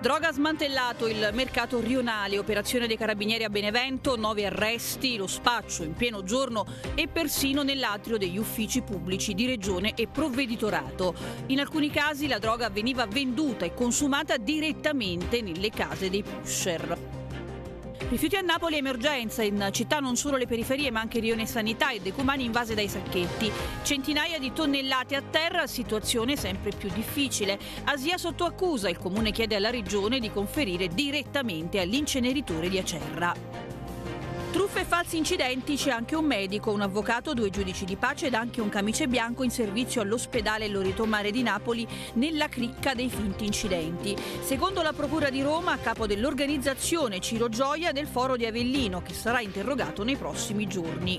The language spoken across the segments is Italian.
Droga smantellato il mercato rionale, operazione dei carabinieri a Benevento, nove arresti, lo spaccio in pieno giorno e persino nell'atrio degli uffici pubblici di regione e provveditorato. In alcuni casi la droga veniva venduta e consumata direttamente nelle case dei pusher. Rifiuti a Napoli emergenza, in città non solo le periferie ma anche Rione Sanità e Decumani invase dai sacchetti. Centinaia di tonnellate a terra, situazione sempre più difficile. Asia sotto accusa, il comune chiede alla regione di conferire direttamente all'inceneritore di Acerra. Truffe e falsi incidenti c'è anche un medico, un avvocato, due giudici di pace ed anche un camice bianco in servizio all'ospedale Loreto Mare di Napoli nella cricca dei finti incidenti. Secondo la Procura di Roma, a capo dell'organizzazione Ciro Gioia del Foro di Avellino, che sarà interrogato nei prossimi giorni.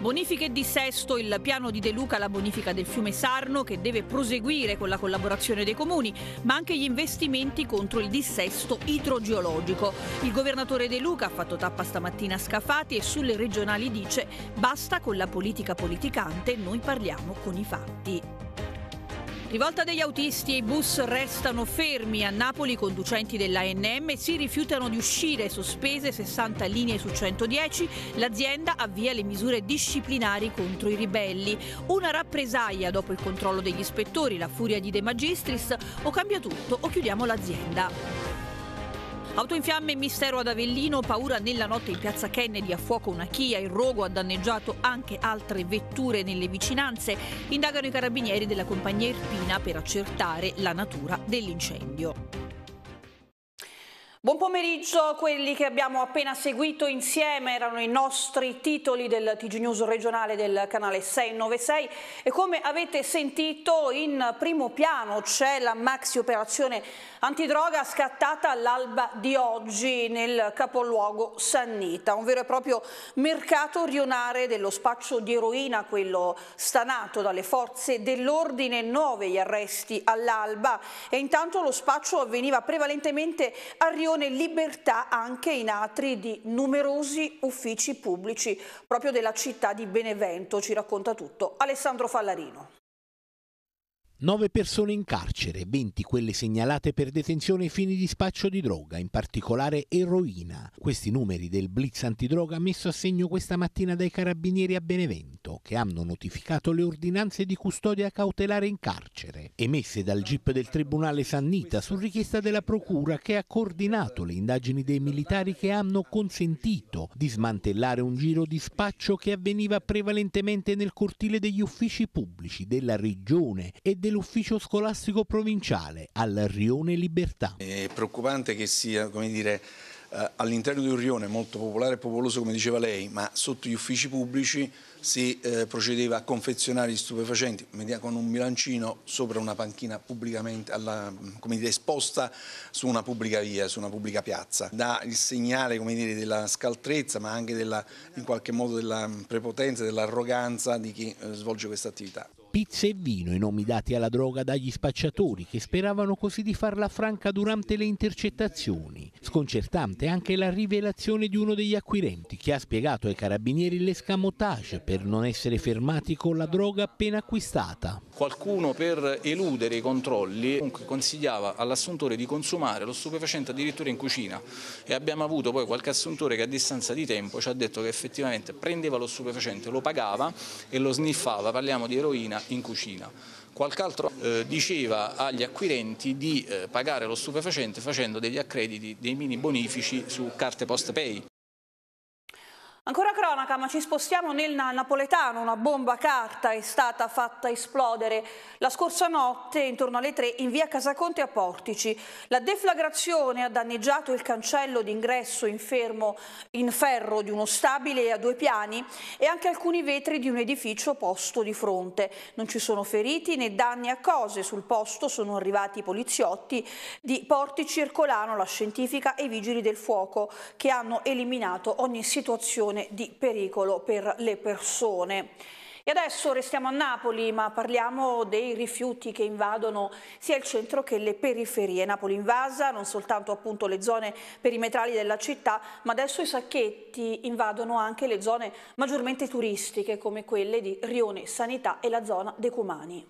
Bonifiche e dissesto, il piano di De Luca la bonifica del fiume Sarno che deve proseguire con la collaborazione dei comuni, ma anche gli investimenti contro il dissesto idrogeologico. Il governatore De Luca ha fatto tappa stamattina a Scafati e sulle regionali dice basta con la politica politicante, noi parliamo con i fatti. Rivolta degli autisti e i bus restano fermi. A Napoli i conducenti dell'ANM si rifiutano di uscire, sospese 60 linee su 110. L'azienda avvia le misure disciplinari contro i ribelli. Una rappresaglia dopo il controllo degli ispettori, la furia di De Magistris, o cambia tutto o chiudiamo l'azienda. Auto in fiamme, mistero ad Avellino, paura nella notte in piazza Kennedy a fuoco una Kia, il rogo ha danneggiato anche altre vetture nelle vicinanze. Indagano i carabinieri della compagnia Irpina per accertare la natura dell'incendio. Buon pomeriggio, quelli che abbiamo appena seguito insieme erano i nostri titoli del TG News regionale del canale 696 e come avete sentito in primo piano c'è la maxi operazione antidroga scattata all'alba di oggi nel capoluogo Sannita, un vero e proprio mercato rionare dello spaccio di eroina, quello stanato dalle forze dell'ordine, nove gli arresti all'alba e intanto lo spaccio avveniva prevalentemente a Rio Operazione Libertà anche in atri di numerosi uffici pubblici proprio della città di Benevento. Ci racconta tutto Alessandro Fallarino. 9 persone in carcere, 20 quelle segnalate per detenzione ai fini di spaccio di droga, in particolare eroina. Questi numeri del blitz antidroga messo a segno questa mattina dai carabinieri a Benevento, che hanno notificato le ordinanze di custodia cautelare in carcere, emesse dal GIP del Tribunale Sannita su richiesta della Procura che ha coordinato le indagini dei militari che hanno consentito di smantellare un giro di spaccio che avveniva prevalentemente nel cortile degli uffici pubblici della regione e del dell'ufficio scolastico provinciale al Rione Libertà. È preoccupante che sia, come dire, eh, all'interno di un rione molto popolare e popoloso come diceva lei, ma sotto gli uffici pubblici si eh, procedeva a confezionare gli stupefacenti con un bilancino sopra una panchina pubblicamente alla, dire, esposta su una pubblica via, su una pubblica piazza. Dà il segnale dire, della scaltrezza ma anche della, in qualche modo della mm, prepotenza, dell'arroganza di chi eh, svolge questa attività. Pizza e vino, i nomi dati alla droga dagli spacciatori che speravano così di farla franca durante le intercettazioni. Sconcertante anche la rivelazione di uno degli acquirenti che ha spiegato ai carabinieri l'escamotage per non essere fermati con la droga appena acquistata. Qualcuno per eludere i controlli consigliava all'assuntore di consumare lo stupefacente addirittura in cucina e abbiamo avuto poi qualche assuntore che a distanza di tempo ci ha detto che effettivamente prendeva lo stupefacente, lo pagava e lo sniffava, parliamo di eroina in cucina. Qualche altro eh, diceva agli acquirenti di eh, pagare lo stupefacente facendo degli accrediti, dei mini bonifici su carte post pay. Ancora cronaca, ma ci spostiamo nel napoletano. Una bomba carta è stata fatta esplodere la scorsa notte intorno alle tre, in via Casaconte a Portici. La deflagrazione ha danneggiato il cancello d'ingresso in, in ferro di uno stabile a due piani e anche alcuni vetri di un edificio posto di fronte. Non ci sono feriti né danni a cose. Sul posto sono arrivati i poliziotti di Portici, Ercolano, la scientifica e i vigili del fuoco che hanno eliminato ogni situazione situazione di pericolo per le persone. E adesso restiamo a Napoli, ma parliamo dei rifiuti che invadono sia il centro che le periferie. Napoli invasa non soltanto appunto le zone perimetrali della città, ma adesso i sacchetti invadono anche le zone maggiormente turistiche, come quelle di Rione Sanità e la zona dei Cumani.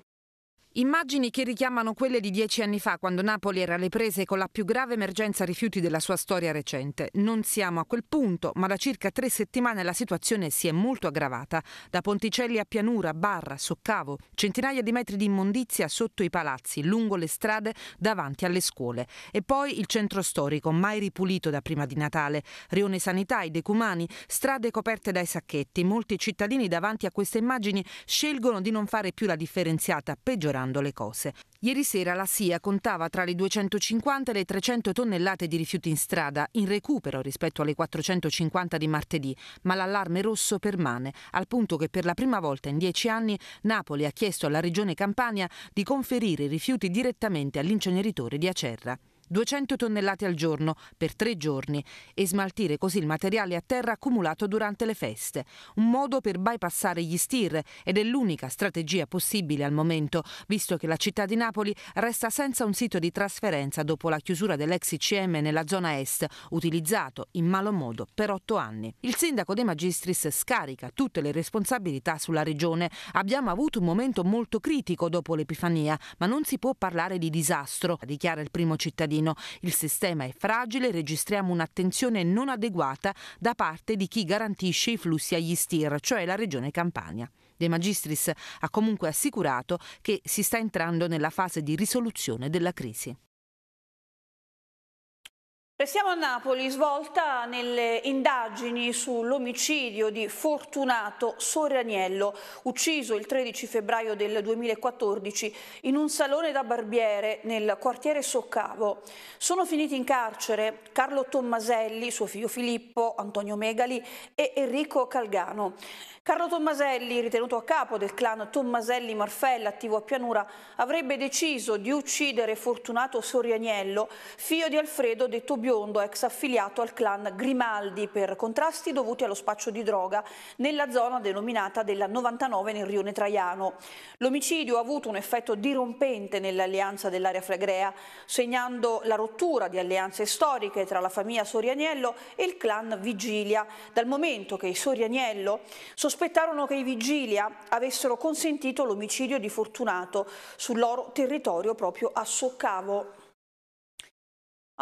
Immagini che richiamano quelle di dieci anni fa, quando Napoli era alle prese con la più grave emergenza rifiuti della sua storia recente. Non siamo a quel punto, ma da circa tre settimane la situazione si è molto aggravata. Da Ponticelli a Pianura, Barra, Soccavo, centinaia di metri di immondizia sotto i palazzi, lungo le strade, davanti alle scuole. E poi il centro storico, mai ripulito da prima di Natale. Rione sanità, i decumani, strade coperte dai sacchetti. Molti cittadini davanti a queste immagini scelgono di non fare più la differenziata peggiorando migliorando le cose. Ieri sera la SIA contava tra le 250 e le 300 tonnellate di rifiuti in strada, in recupero rispetto alle 450 di martedì, ma l'allarme rosso permane, al punto che per la prima volta in dieci anni Napoli ha chiesto alla Regione Campania di conferire i rifiuti direttamente all'inceneritore di Acerra. 200 tonnellate al giorno per tre giorni e smaltire così il materiale a terra accumulato durante le feste. Un modo per bypassare gli stir ed è l'unica strategia possibile al momento, visto che la città di Napoli resta senza un sito di trasferenza dopo la chiusura dell'ex ICM nella zona est, utilizzato in malo modo per otto anni. Il sindaco De Magistris scarica tutte le responsabilità sulla regione. Abbiamo avuto un momento molto critico dopo l'Epifania, ma non si può parlare di disastro, dichiara il primo cittadino cittadino. Il sistema è fragile, registriamo un'attenzione non adeguata da parte di chi garantisce i flussi agli STIR, cioè la Regione Campania. De Magistris ha comunque assicurato che si sta entrando nella fase di risoluzione della crisi. Restiamo a Napoli, svolta nelle indagini sull'omicidio di Fortunato Soraniello, ucciso il 13 febbraio del 2014 in un salone da barbiere nel quartiere Soccavo. Sono finiti in carcere Carlo Tommaselli, suo figlio Filippo, Antonio Megali e Enrico Calgano. Carlo Tommaselli, ritenuto a capo del clan Tommaselli Marfella, attivo a Pianura, avrebbe deciso di uccidere Fortunato Sorianiello, figlio di Alfredo detto Biologico Biondo, ex affiliato al clan Grimaldi, per contrasti dovuti allo spaccio di droga nella zona denominata della 99 nel rione Traiano. L'omicidio ha avuto un effetto dirompente nell'alleanza dell'area flegrea, segnando la rottura di alleanze storiche tra la famiglia Sorianiello e il clan Vigilia, dal momento che i Sorianiello sospettarono che i Vigilia avessero consentito l'omicidio di Fortunato sul loro territorio proprio a Soccavo.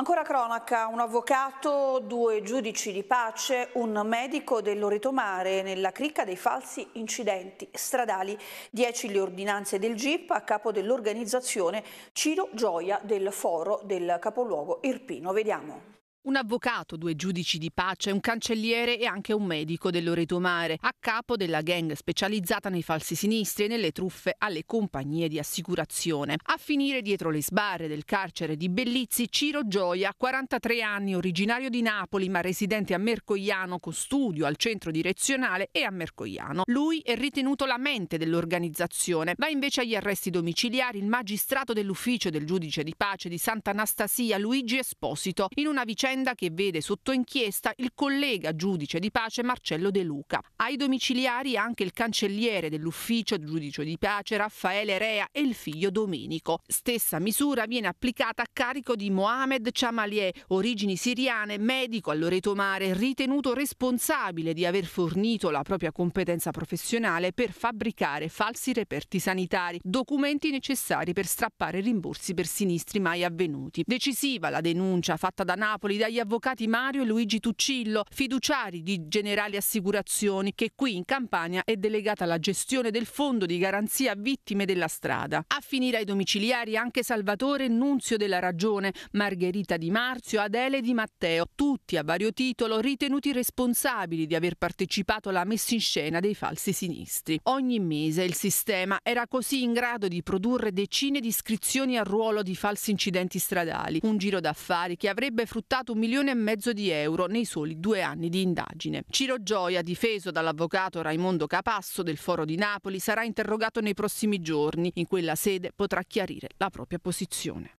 Ancora cronaca, un avvocato, due giudici di pace, un medico dell'Oretomare nella cricca dei falsi incidenti stradali, dieci le ordinanze del GIP a capo dell'organizzazione Ciro Gioia del Foro del capoluogo Irpino. Vediamo un avvocato, due giudici di pace, un cancelliere e anche un medico dell'Oreto Mare, a capo della gang specializzata nei falsi sinistri e nelle truffe alle compagnie di assicurazione. A finire dietro le sbarre del carcere di Bellizzi, Ciro Gioia, 43 anni, originario di Napoli ma residente a Mercogliano con studio al centro direzionale e a Mercogliano. Lui è ritenuto la mente dell'organizzazione, va invece agli arresti domiciliari il magistrato dell'ufficio del giudice di pace di Sant'Anastasia, Luigi Esposito, in una vicenda vicenda che vede sotto inchiesta il collega giudice di pace Marcello De Luca. Ai domiciliari anche il cancelliere dell'ufficio giudice di pace Raffaele Rea e il figlio Domenico. Stessa misura viene applicata a carico di Mohamed Chamalier, origini siriane, medico a Loreto Mare, ritenuto responsabile di aver fornito la propria competenza professionale per fabbricare falsi reperti sanitari, documenti necessari per strappare rimborsi per sinistri mai avvenuti. Decisiva la denuncia fatta da Napoli da dagli avvocati Mario e Luigi Tuccillo, fiduciari di Generali Assicurazioni, che qui in Campania è delegata alla gestione del fondo di garanzia vittime della strada. A finire ai domiciliari anche Salvatore Nunzio della Ragione, Margherita Di Marzio, Adele Di Matteo, tutti a vario titolo ritenuti responsabili di aver partecipato alla messa in scena dei falsi sinistri. Ogni mese il sistema era così in grado di produrre decine di iscrizioni al ruolo di falsi incidenti stradali, un giro d'affari che avrebbe fruttato costato un milione e mezzo di euro nei soli due anni di indagine. Ciro Gioia, difeso dall'avvocato Raimondo Capasso del Foro di Napoli, sarà interrogato nei prossimi giorni. In quella sede potrà chiarire la propria posizione.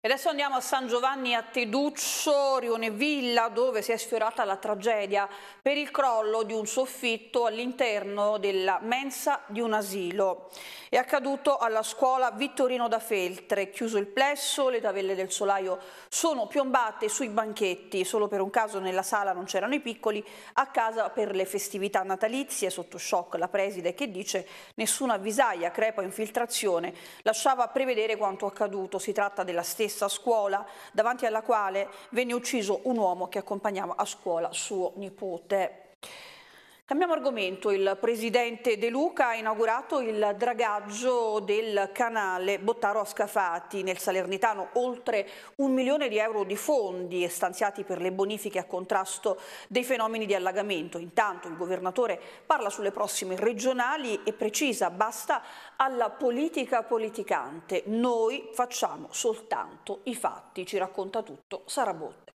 E adesso andiamo a San Giovanni a Teduccio, Rione Villa, dove si è sfiorata la tragedia per il crollo di un soffitto all'interno della mensa di un asilo. È accaduto alla scuola Vittorino da Feltre, chiuso il plesso, le tavelle del solaio sono piombate sui banchetti, solo per un caso nella sala non c'erano i piccoli, a casa per le festività natalizie, sotto shock la preside che dice nessuna avvisaia, crepa infiltrazione, lasciava prevedere quanto accaduto, si tratta della stessa stessa scuola, davanti alla quale venne ucciso un uomo che accompagnava a scuola suo nipote. Cambiamo argomento, il presidente De Luca ha inaugurato il dragaggio del canale Bottaro a Scafati nel Salernitano, oltre un milione di euro di fondi stanziati per le bonifiche a contrasto dei fenomeni di allagamento. Intanto il governatore parla sulle prossime regionali e precisa basta alla politica politicante, noi facciamo soltanto i fatti, ci racconta tutto Sarabotti.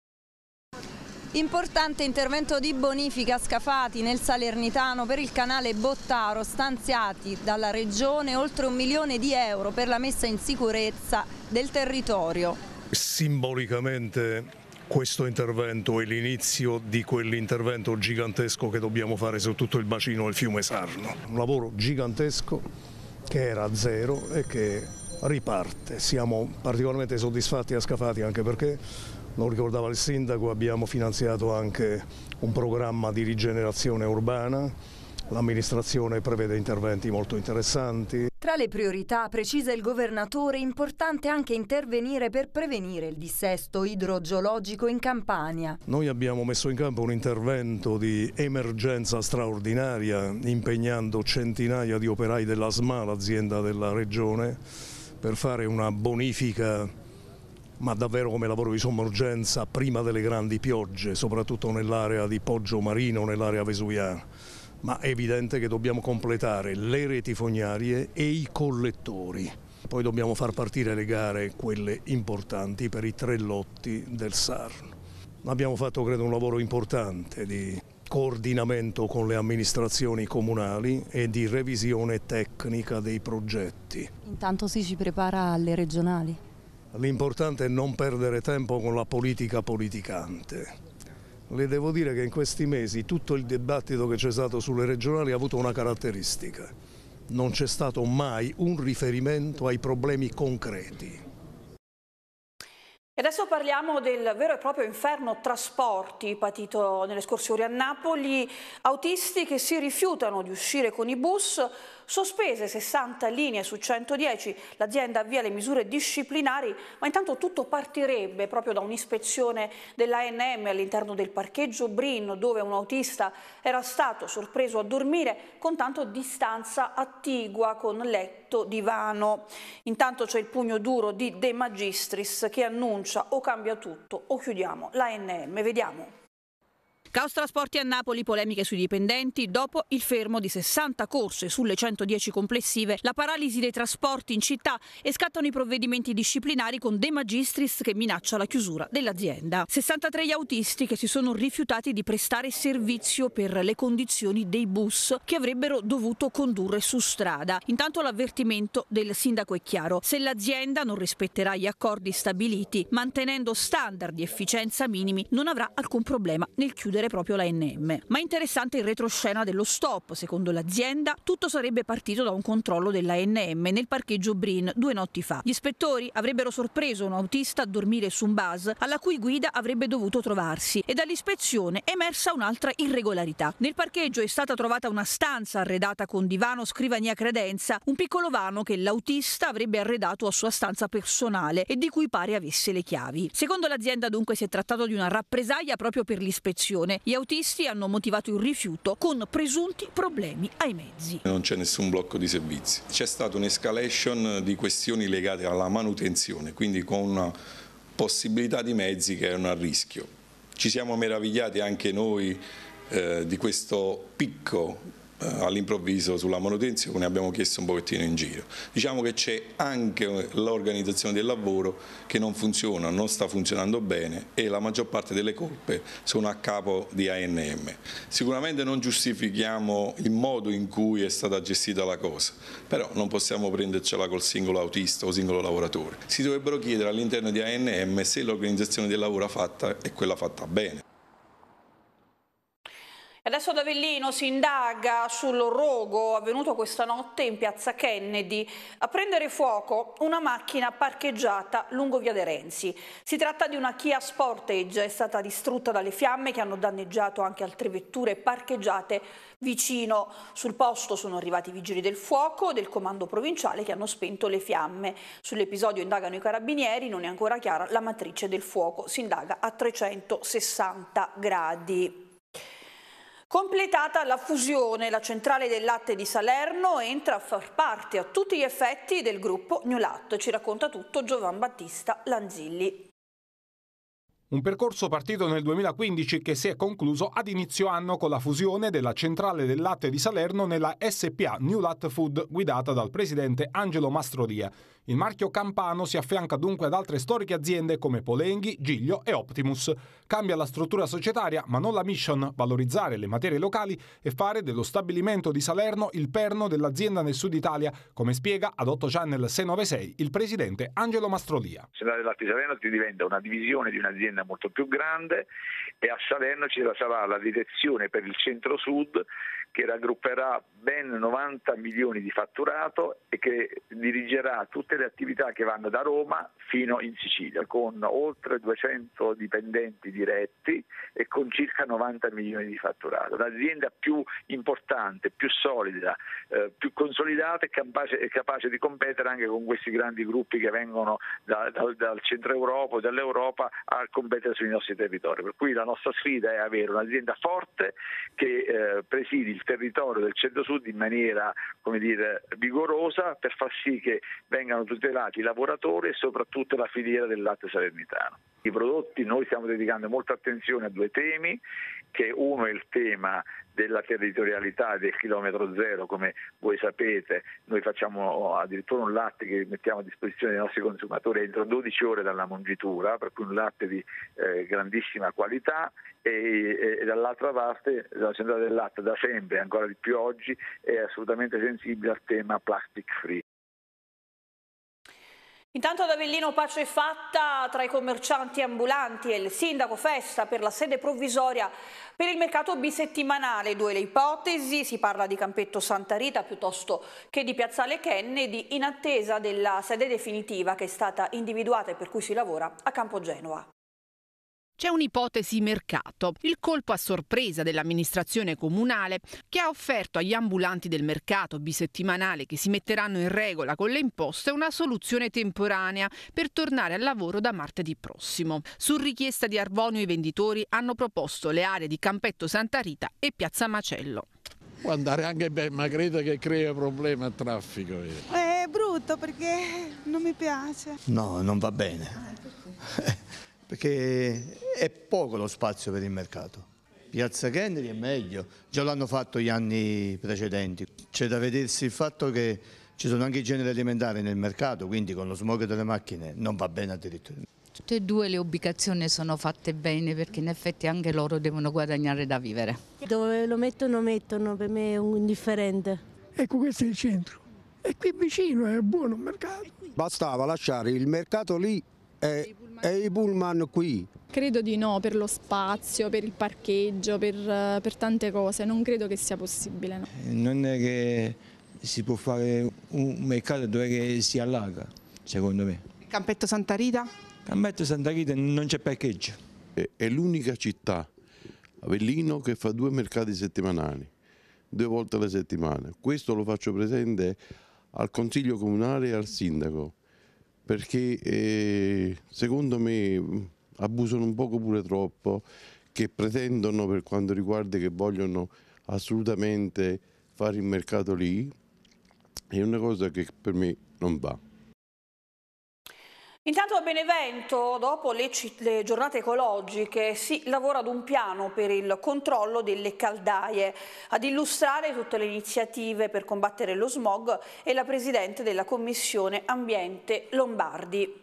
Importante intervento di bonifica scafati nel Salernitano per il canale Bottaro, stanziati dalla Regione oltre un milione di euro per la messa in sicurezza del territorio. Simbolicamente questo intervento è l'inizio di quell'intervento gigantesco che dobbiamo fare su tutto il bacino del fiume Sarno. Un lavoro gigantesco che era a zero e che riparte. Siamo particolarmente soddisfatti a Scafati anche perché lo ricordava il sindaco, abbiamo finanziato anche un programma di rigenerazione urbana, l'amministrazione prevede interventi molto interessanti. Tra le priorità, precisa il governatore, è importante anche intervenire per prevenire il dissesto idrogeologico in Campania. Noi abbiamo messo in campo un intervento di emergenza straordinaria impegnando centinaia di operai della SMA, l'azienda della regione, per fare una bonifica ma davvero come lavoro di somma urgenza prima delle grandi piogge, soprattutto nell'area di Poggio Marino, nell'area vesuviana. Ma è evidente che dobbiamo completare le reti fognarie e i collettori. Poi dobbiamo far partire le gare, quelle importanti, per i tre lotti del Sarno. Abbiamo fatto credo un lavoro importante di coordinamento con le amministrazioni comunali e di revisione tecnica dei progetti. Intanto si ci prepara alle regionali? L'importante è non perdere tempo con la politica politicante. Le devo dire che in questi mesi tutto il dibattito che c'è stato sulle regionali ha avuto una caratteristica. Non c'è stato mai un riferimento ai problemi concreti. E adesso parliamo del vero e proprio inferno trasporti patito nelle scorse ore a Napoli. Autisti che si rifiutano di uscire con i bus Sospese 60 linee su 110, l'azienda avvia le misure disciplinari, ma intanto tutto partirebbe proprio da un'ispezione dell'ANM all'interno del parcheggio Brin, dove un autista era stato sorpreso a dormire con tanto distanza attigua con letto divano. Intanto c'è il pugno duro di De Magistris che annuncia o cambia tutto o chiudiamo l'ANM. Vediamo. Caos trasporti a Napoli, polemiche sui dipendenti, dopo il fermo di 60 corse sulle 110 complessive, la paralisi dei trasporti in città e scattano i provvedimenti disciplinari con De Magistris che minaccia la chiusura dell'azienda. 63 gli autisti che si sono rifiutati di prestare servizio per le condizioni dei bus che avrebbero dovuto condurre su strada. Intanto l'avvertimento del sindaco è chiaro, se l'azienda non rispetterà gli accordi stabiliti, mantenendo standard di efficienza minimi, non avrà alcun problema nel chiudere chiedere proprio la NM. Ma interessante il retroscena dello stop. Secondo l'azienda, tutto sarebbe partito da un controllo della NM nel parcheggio Brin due notti fa. Gli ispettori avrebbero sorpreso un autista a dormire su un bus alla cui guida avrebbe dovuto trovarsi e dall'ispezione è emersa un'altra irregolarità. Nel parcheggio è stata trovata una stanza arredata con divano, scrivania credenza, un piccolo vano che l'autista avrebbe arredato a sua stanza personale e di cui pare avesse le chiavi. Secondo l'azienda dunque si è trattato di una rappresaglia proprio per l'ispezione Regione. Gli autisti hanno motivato il rifiuto con presunti problemi ai mezzi. Non c'è nessun blocco di servizi. C'è stata un'escalation di questioni legate alla manutenzione, quindi con una possibilità di mezzi che erano a rischio. Ci siamo meravigliati anche noi eh, di questo picco eh, all'improvviso sulla manutenzione abbiamo chiesto un pochettino in giro. Diciamo che c'è anche eh, l'organizzazione del lavoro che non funziona, non sta funzionando bene e la maggior parte delle colpe sono a capo di ANM. Sicuramente non giustifichiamo il modo in cui è stata gestita la cosa, però non possiamo prendercela col singolo autista o singolo lavoratore. Si dovrebbero chiedere all'interno di ANM se l'organizzazione del lavoro fatta è quella fatta bene. Adesso ad Avellino si indaga sul rogo avvenuto questa notte in piazza Kennedy a prendere fuoco una macchina parcheggiata lungo via De Renzi. Si tratta di una Kia Sportage, è stata distrutta dalle fiamme che hanno danneggiato anche altre vetture parcheggiate vicino. Sul posto sono arrivati i vigili del fuoco e del comando provinciale che hanno spento le fiamme. Sull'episodio indagano i carabinieri, non è ancora chiara la matrice del fuoco, si indaga a 360 gradi. Completata la fusione, la centrale del latte di Salerno entra a far parte a tutti gli effetti del gruppo New Lat. Ci racconta tutto Giovan Battista Lanzilli. Un percorso partito nel 2015 che si è concluso ad inizio anno con la fusione della centrale del latte di Salerno nella SPA New Lat Food guidata dal presidente Angelo Mastrodia. Il marchio campano si affianca dunque ad altre storiche aziende come Polenghi, Giglio e Optimus. Cambia la struttura societaria, ma non la mission, valorizzare le materie locali e fare dello stabilimento di Salerno il perno dell'azienda nel sud Italia, come spiega ad 8 Channel 696 il presidente Angelo Mastrolia. Se dell'artigianato diventa una divisione di un'azienda molto più grande e a Salerno ci sarà la direzione per il centro-sud che raggrupperà ben 90 milioni di fatturato e che dirigerà tutte tutte le attività che vanno da Roma fino in Sicilia, con oltre 200 dipendenti diretti e con circa 90 milioni di fatturato. L'azienda più importante, più solida, eh, più consolidata e capace, capace, di competere anche con questi grandi gruppi che vengono da, da, dal centro Europa o dall'Europa a competere sui nostri territori. Per cui la nostra sfida è avere un'azienda forte che eh, presidi il territorio del centro-sud in maniera come dire, vigorosa per far sì che vengano vanno tutelati i lavoratori e soprattutto la filiera del latte salernitano. I prodotti noi stiamo dedicando molta attenzione a due temi, che uno è il tema della territorialità del chilometro zero, come voi sapete, noi facciamo addirittura un latte che mettiamo a disposizione dei nostri consumatori entro 12 ore dalla mongitura, per cui un latte di eh, grandissima qualità e, e, dall'altra parte la centrale del latte da sempre, ancora di più oggi, è assolutamente sensibile al tema plastic free. Intanto ad Avellino pace fatta tra i commercianti ambulanti e il sindaco festa per la sede provvisoria per il mercato bisettimanale. Due le ipotesi, si parla di Campetto Santa Rita piuttosto che di Piazzale Kennedy in attesa della sede definitiva che è stata individuata e per cui si lavora a Campo Genova c'è un'ipotesi mercato, il colpo a sorpresa dell'amministrazione comunale che ha offerto agli ambulanti del mercato bisettimanale che si metteranno in regola con le imposte una soluzione temporanea per tornare al lavoro da martedì prossimo. Su richiesta di Arvonio i venditori hanno proposto le aree di Campetto Santa Rita e Piazza Macello. Può andare anche bene, ma credo che crea problema al traffico. Eh, è brutto perché non mi piace. No, non va bene. Ah, perché è poco lo spazio per il mercato. Piazza Kennedy è meglio, già l'hanno fatto gli anni precedenti. C'è da vedersi il fatto che ci sono anche i generi alimentari nel mercato, quindi con lo smog delle macchine non va bene addirittura. Tutte e due le ubicazioni sono fatte bene perché in effetti anche loro devono guadagnare da vivere. Dove lo mettono mettono, per me è un indifferente. Ecco questo è il centro, è qui vicino, è buono il mercato. Bastava lasciare il mercato lì è, è i pullman qui? Credo di no, per lo spazio, per il parcheggio, per, per tante cose, non credo che sia possibile. No. Eh, non è che si può fare un mercato dove si allarga, secondo me. Campetto Santa Rita? Campetto Santa Rita non c'è parcheggio. È l'unica città, Avellino, che fa due mercati settimanali, due volte alla settimana. Questo lo faccio presente al Consiglio Comunale e al Sindaco perché eh, secondo me abusano un poco pure troppo, che pretendono per quanto riguarda che vogliono assolutamente fare il mercato lì, è una cosa che per me non va. Intanto a Benevento, dopo le, le, giornate ecologiche, si lavora ad un piano per il controllo delle caldaie. Ad illustrare tutte le iniziative per combattere lo smog è la Presidente della Commissione Ambiente Lombardi.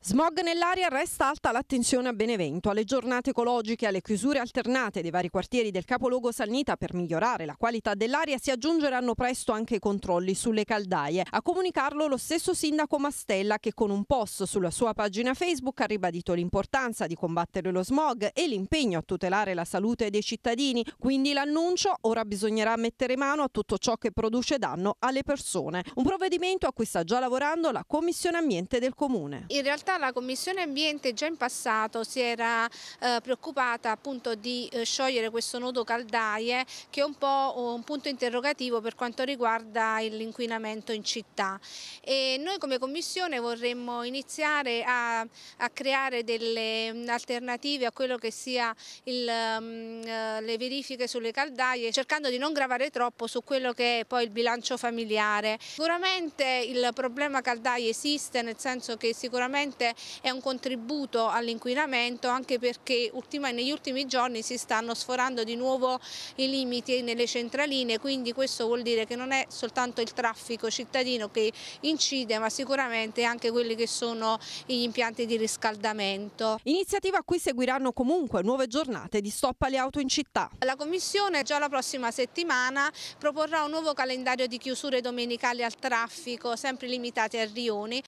Smog nell'aria resta alta l'attenzione a Benevento, alle giornate ecologiche e alle chiusure alternate dei vari quartieri del capoluogo Salnita per migliorare la qualità dell'aria si aggiungeranno presto anche i controlli sulle caldaie. A comunicarlo lo stesso sindaco Mastella che con un post sulla sua pagina Facebook ha ribadito l'importanza di combattere lo smog e l'impegno a tutelare la salute dei cittadini, quindi l'annuncio ora bisognerà mettere mano a tutto ciò che produce danno alle persone. Un provvedimento a cui sta già lavorando la Commissione Ambiente del Comune. In realtà realtà la Commissione Ambiente già in passato si era eh, preoccupata appunto di eh, sciogliere questo nodo caldaie che è un po' un punto interrogativo per quanto riguarda l'inquinamento in città. E noi come Commissione vorremmo iniziare a, a creare delle mm, alternative a quello che sia il, um, le verifiche sulle caldaie cercando di non gravare troppo su quello che è poi il bilancio familiare. Sicuramente il problema caldaie esiste nel senso che sicuramente sicuramente è un contributo all'inquinamento anche perché ultima, negli ultimi giorni si stanno sforando di nuovo i limiti nelle centraline, quindi questo vuol dire che non è soltanto il traffico cittadino che incide ma sicuramente anche quelli che sono gli impianti di riscaldamento. Iniziativa a cui seguiranno comunque nuove giornate di stop alle auto in città. La Commissione già la prossima settimana proporrà un nuovo calendario di chiusure domenicali al traffico, sempre limitate a rioni,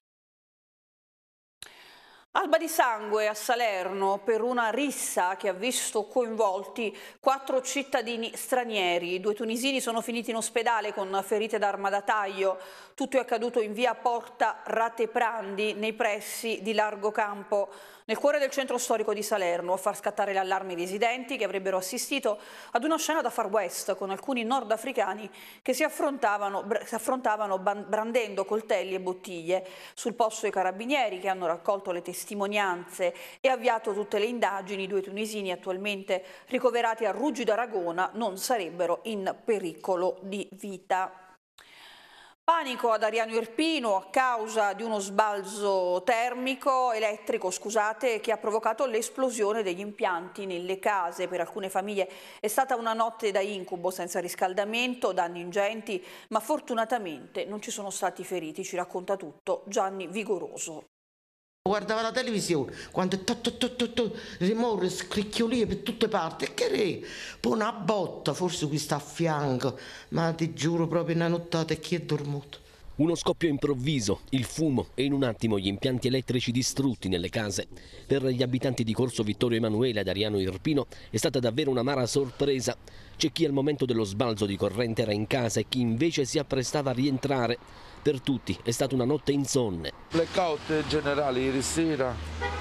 Alba di sangue a Salerno per una rissa che ha visto coinvolti quattro cittadini stranieri. due tunisini sono finiti in ospedale con ferite d'arma da taglio. Tutto è accaduto in via Porta Rateprandi nei pressi di Largo Campo nel cuore del centro storico di Salerno a far scattare l'allarme i residenti che avrebbero assistito ad una scena da far west con alcuni nordafricani che si affrontavano, si affrontavano brandendo coltelli e bottiglie. Sul posto i carabinieri che hanno raccolto le testimonianze e avviato tutte le indagini, due tunisini attualmente ricoverati a Ruggida Aragona non sarebbero in pericolo di vita. Panico ad Ariano Irpino a causa di uno sbalzo termico, elettrico, scusate, che ha provocato l'esplosione degli impianti nelle case. Per alcune famiglie è stata una notte da incubo senza riscaldamento, danni ingenti, ma fortunatamente non ci sono stati feriti, ci racconta tutto Gianni Vigoroso guardava la televisione, quando rimorre, scricchiolia per tutte le parti, e che re, poi una botta, forse qui sta a fianco, ma ti giuro proprio una nottata e chi è dormito. Uno scoppio improvviso, il fumo e in un attimo gli impianti elettrici distrutti nelle case. Per gli abitanti di Corso Vittorio Emanuele ad Ariano Irpino è stata davvero una mara sorpresa. C'è chi al momento dello sbalzo di corrente era in casa e chi invece si apprestava a rientrare. Per tutti è stata una notte insonne. Blackout generale ieri sera,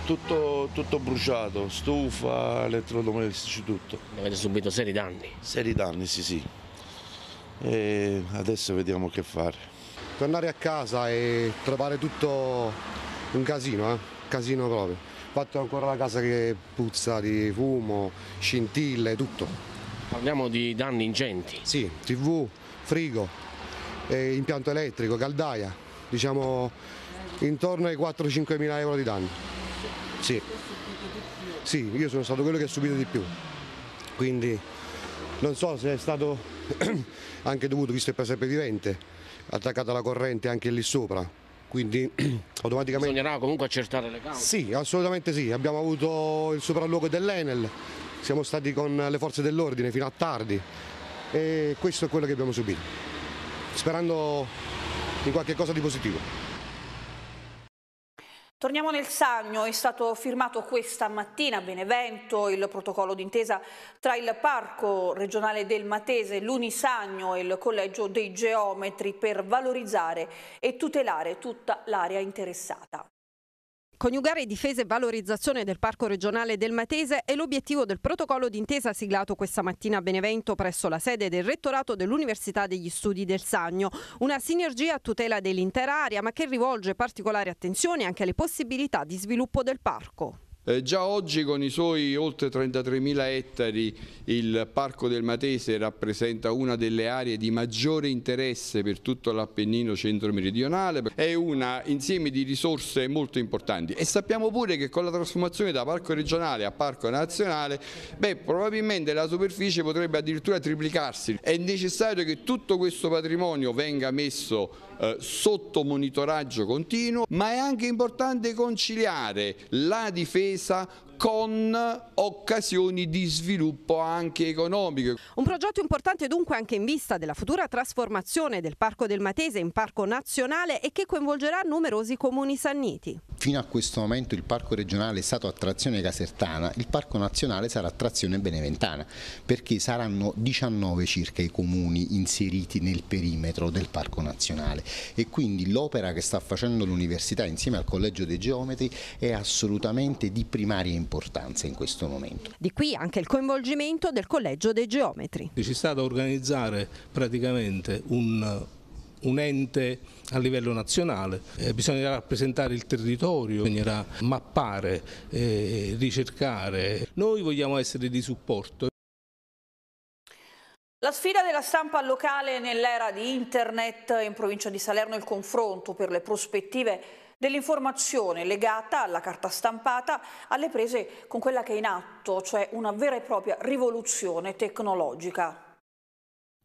tutto, tutto bruciato, stufa, elettrodomestici, tutto. Avete subito seri danni? Seri danni, sì sì. E adesso vediamo che fare tornare a casa e trovare tutto un casino, eh? casino proprio. Fatto ancora la casa che puzza di fumo, scintille, tutto. Parliamo di danni ingenti. Sì, tv, frigo, eh, impianto elettrico, caldaia, diciamo intorno ai 4-5 mila euro di danni. Sì. sì, io sono stato quello che ha subito di più, quindi non so se è stato anche dovuto, visto che è sempre vivente, attaccata la corrente anche lì sopra. Quindi automaticamente... Bisognerà comunque accertare le cause? Sì, assolutamente sì. Abbiamo avuto il sopralluogo dell'Enel, siamo stati con le forze dell'ordine fino a tardi e questo è quello che abbiamo subito, sperando in qualche cosa di positivo. Torniamo nel Sannio, è stato firmato questa mattina a Benevento il protocollo d'intesa tra il Parco regionale del Matese, l'Unisagno e il Collegio dei Geometri per valorizzare e tutelare tutta l'area interessata. Coniugare difesa e valorizzazione del Parco regionale del Matese è l'obiettivo del protocollo d'intesa siglato questa mattina a Benevento presso la sede del Rettorato dell'Università degli Studi del Sagno. Una sinergia a tutela dell'intera area ma che rivolge particolare attenzione anche alle possibilità di sviluppo del parco. Eh, già oggi con i suoi oltre 33.000 ettari il Parco del Matese rappresenta una delle aree di maggiore interesse per tutto l'Appennino centro-meridionale, è un insieme di risorse molto importanti e sappiamo pure che con la trasformazione da parco regionale a parco nazionale beh, probabilmente la superficie potrebbe addirittura triplicarsi. È necessario che tutto questo patrimonio venga messo eh, sotto monitoraggio continuo ma è anche importante conciliare la difesa pensar con occasioni di sviluppo anche economico. Un progetto importante dunque anche in vista della futura trasformazione del Parco del Matese in Parco Nazionale e che coinvolgerà numerosi comuni sanniti. Fino a questo momento il Parco regionale è stato attrazione casertana, il Parco Nazionale sarà attrazione beneventana perché saranno 19 circa i comuni inseriti nel perimetro del Parco Nazionale e quindi l'opera che sta facendo l'Università insieme al Collegio dei Geometri è assolutamente di primaria importanza importanza in questo momento. Di qui anche il coinvolgimento del Collegio dei Geometri. Ci sta da organizzare praticamente un un ente a livello nazionale, eh, bisognerà rappresentare il territorio, bisognerà mappare, eh, ricercare. Noi vogliamo essere di supporto. La sfida della stampa locale nell'era di internet in provincia di Salerno è il confronto per le prospettive dell'informazione legata alla carta stampata alle prese con quella che è in atto, cioè una vera e propria rivoluzione tecnologica.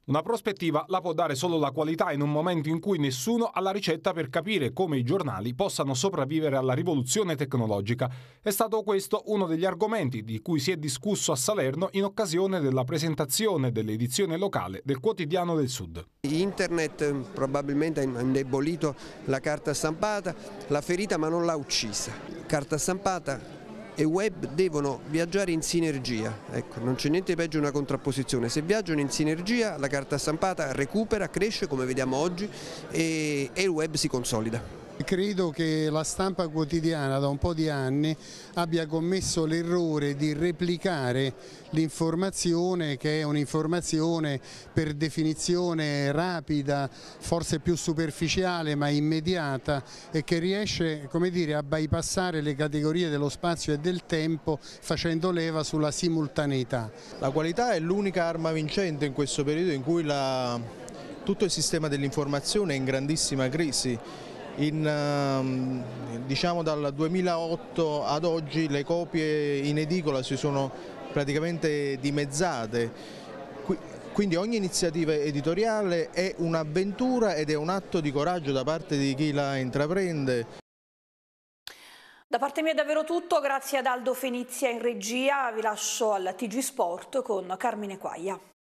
Una prospettiva la può dare solo la qualità in un momento in cui nessuno ha la ricetta per capire come i giornali possano sopravvivere alla rivoluzione tecnologica. È stato questo uno degli argomenti di cui si è discusso a Salerno in occasione della presentazione dell'edizione locale del quotidiano del Sud. Internet eh, probabilmente ha indebolito la carta stampata, l'ha ferita ma non l'ha uccisa. Carta stampata e web devono viaggiare in sinergia, ecco, non c'è niente peggio di una contrapposizione, se viaggiano in sinergia la carta stampata recupera, cresce come vediamo oggi e, e il web si consolida. Credo che la stampa quotidiana da un po' di anni abbia commesso l'errore di replicare l'informazione che è un'informazione per definizione rapida, forse più superficiale ma immediata e che riesce dire, a bypassare le categorie dello spazio e del tempo facendo leva sulla simultaneità. La qualità è l'unica arma vincente in questo periodo in cui la... tutto il sistema dell'informazione è in grandissima crisi in, ehm, diciamo dal 2008 ad oggi le copie in edicola si sono praticamente dimezzate. Quindi ogni iniziativa editoriale è un'avventura ed è un atto di coraggio da parte di chi la intraprende. Da parte mia è davvero tutto, grazie ad Aldo Fenizia in regia, vi lascio al TG Sport con Carmine Quaglia.